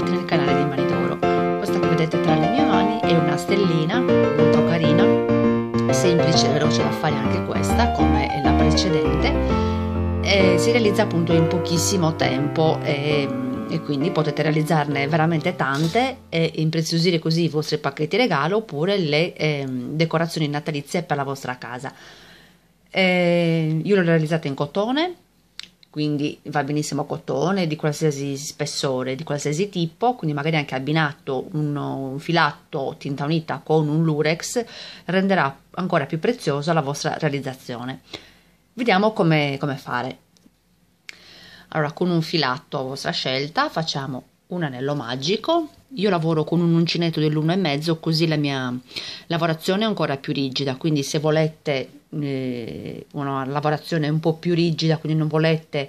trovate nel canale di d'Oro. Questa che vedete tra le mie mani è una stellina molto carina, semplice e veloce da fare anche questa come la precedente. E si realizza appunto in pochissimo tempo e, e, quindi potete realizzarne veramente tante e impreziosire così i vostri pacchetti regalo oppure le eh, decorazioni natalizie per la vostra casa. E io l'ho realizzata in cotone quindi va benissimo cotone di qualsiasi spessore, di qualsiasi tipo, quindi magari anche abbinato un, un filato tinta unita con un lurex renderà ancora più preziosa la vostra realizzazione. Vediamo come, come fare. Allora, con un filato a vostra scelta facciamo un anello magico. Io lavoro con un uncinetto dell'1,5 così la mia lavorazione è ancora più rigida, quindi se volete eh, una lavorazione un po' più rigida, quindi non volete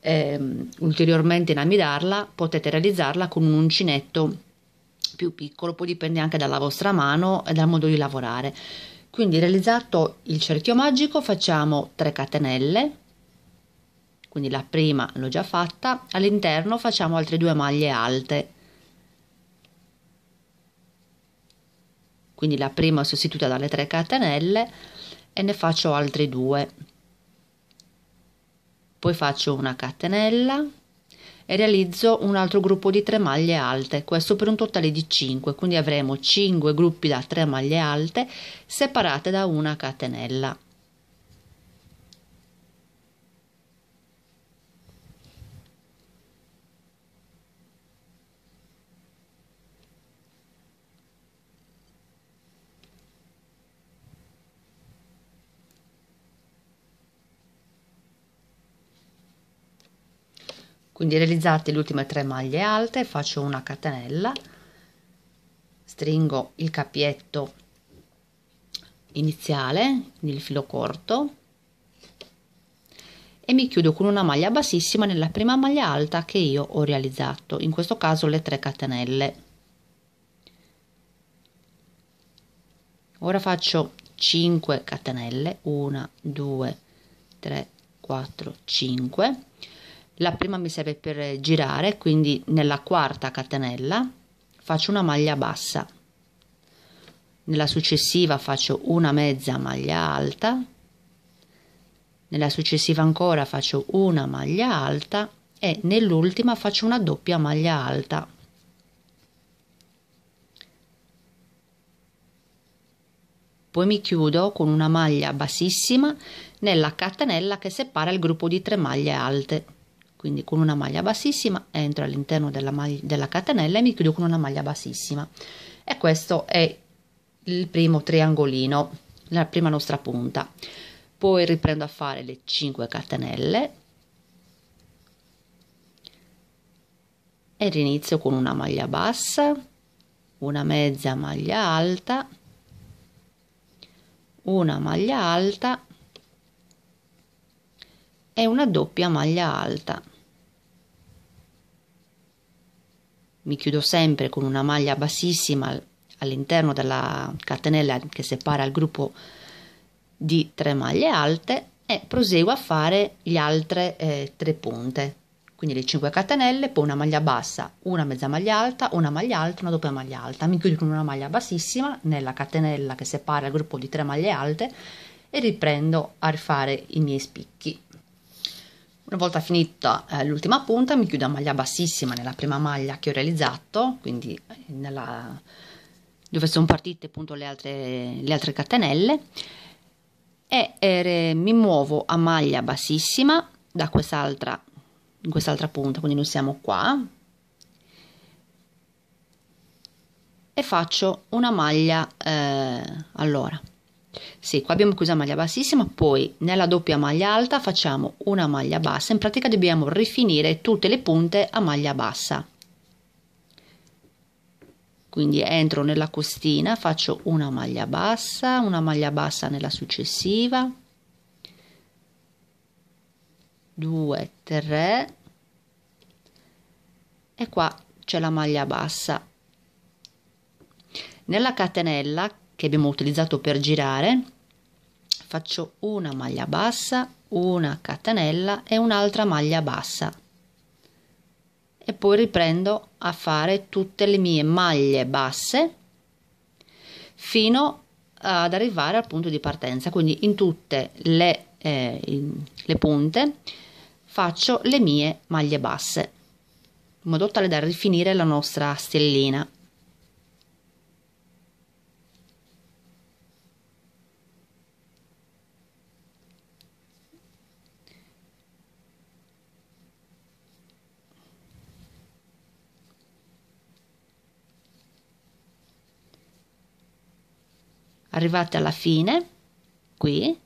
eh, ulteriormente inamidarla, potete realizzarla con un uncinetto più piccolo, poi dipende anche dalla vostra mano e dal modo di lavorare. Quindi realizzato il cerchio magico facciamo 3 catenelle quindi la prima l'ho già fatta, all'interno facciamo altre due maglie alte. Quindi la prima sostituita dalle 3 catenelle e ne faccio altre due. Poi faccio una catenella e realizzo un altro gruppo di 3 maglie alte, questo per un totale di 5, quindi avremo 5 gruppi da 3 maglie alte separate da una catenella. quindi realizzate le ultime tre maglie alte faccio una catenella stringo il cappietto iniziale nel filo corto e mi chiudo con una maglia bassissima nella prima maglia alta che io ho realizzato in questo caso le 3 catenelle ora faccio 5 catenelle 1 2 3 4 5 la prima mi serve per girare quindi nella quarta catenella faccio una maglia bassa nella successiva faccio una mezza maglia alta nella successiva ancora faccio una maglia alta e nell'ultima faccio una doppia maglia alta poi mi chiudo con una maglia bassissima nella catenella che separa il gruppo di tre maglie alte quindi con una maglia bassissima entro all'interno della, della catenella e mi chiudo con una maglia bassissima e questo è il primo triangolino la prima nostra punta poi riprendo a fare le 5 catenelle e rinizio con una maglia bassa una mezza maglia alta una maglia alta e una doppia maglia alta mi chiudo sempre con una maglia bassissima all'interno della catenella che separa il gruppo di tre maglie alte e proseguo a fare le altre eh, tre punte quindi le 5 catenelle poi una maglia bassa una mezza maglia alta una maglia alta una doppia maglia alta mi chiudo con una maglia bassissima nella catenella che separa il gruppo di tre maglie alte e riprendo a rifare i miei spicchi una volta finita eh, l'ultima punta mi chiudo a maglia bassissima nella prima maglia che ho realizzato, quindi eh, nella, dove sono partite appunto le altre, le altre catenelle e eh, mi muovo a maglia bassissima da quest'altra in quest'altra punta, quindi noi siamo qua e faccio una maglia eh, all'ora. Sì, qua abbiamo chiuso a maglia bassissima, poi nella doppia maglia alta facciamo una maglia bassa, in pratica dobbiamo rifinire tutte le punte a maglia bassa. Quindi entro nella costina, faccio una maglia bassa, una maglia bassa nella successiva, 2, 3 e qua c'è la maglia bassa. Nella catenella che abbiamo utilizzato per girare faccio una maglia bassa una catenella e un'altra maglia bassa e poi riprendo a fare tutte le mie maglie basse fino ad arrivare al punto di partenza quindi in tutte le, eh, in, le punte faccio le mie maglie basse in modo tale da rifinire la nostra stellina arrivate alla fine qui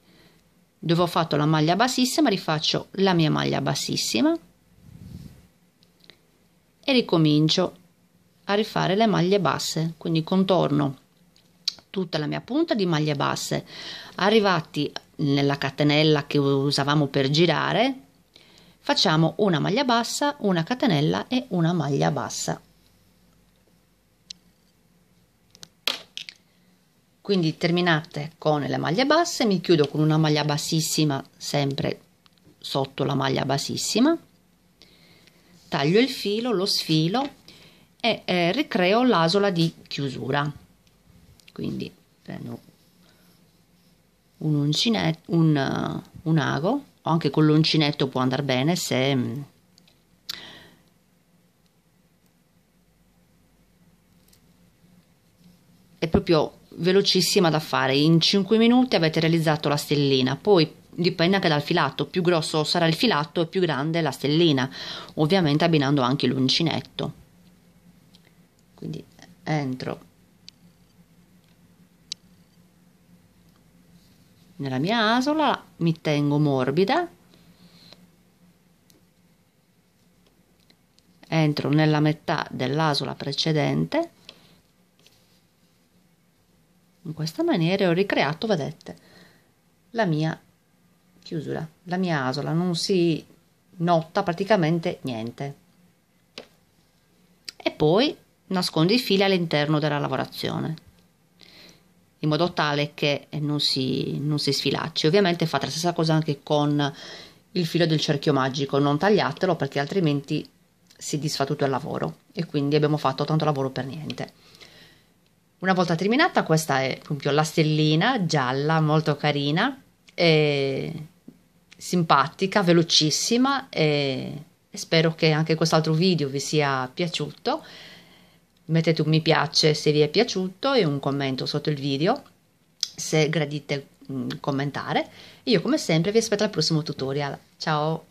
dove ho fatto la maglia bassissima rifaccio la mia maglia bassissima e ricomincio a rifare le maglie basse quindi contorno tutta la mia punta di maglie basse arrivati nella catenella che usavamo per girare facciamo una maglia bassa una catenella e una maglia bassa quindi terminate con le maglie basse mi chiudo con una maglia bassissima sempre sotto la maglia bassissima taglio il filo lo sfilo e eh, ricreo l'asola di chiusura quindi prendo un uncinetto un, un ago o anche con l'uncinetto può andare bene se mm, è proprio velocissima da fare, in 5 minuti avete realizzato la stellina, poi dipende anche dal filato, più grosso sarà il filato e più grande la stellina, ovviamente abbinando anche l'uncinetto. Quindi entro nella mia asola, mi tengo morbida, entro nella metà dell'asola precedente in questa maniera ho ricreato, vedete, la mia chiusura, la mia asola, non si nota praticamente niente. E poi nascondo i fili all'interno della lavorazione in modo tale che non si, non si sfilacci. Ovviamente fate la stessa cosa anche con il filo del cerchio magico, non tagliatelo perché altrimenti si disfa tutto il lavoro e quindi abbiamo fatto tanto lavoro per niente. Una volta terminata, questa è appunto la stellina gialla, molto carina, simpatica, velocissima e spero che anche quest'altro video vi sia piaciuto. Mettete un mi piace se vi è piaciuto e un commento sotto il video se gradite mm, commentare. Io come sempre vi aspetto al prossimo tutorial. Ciao!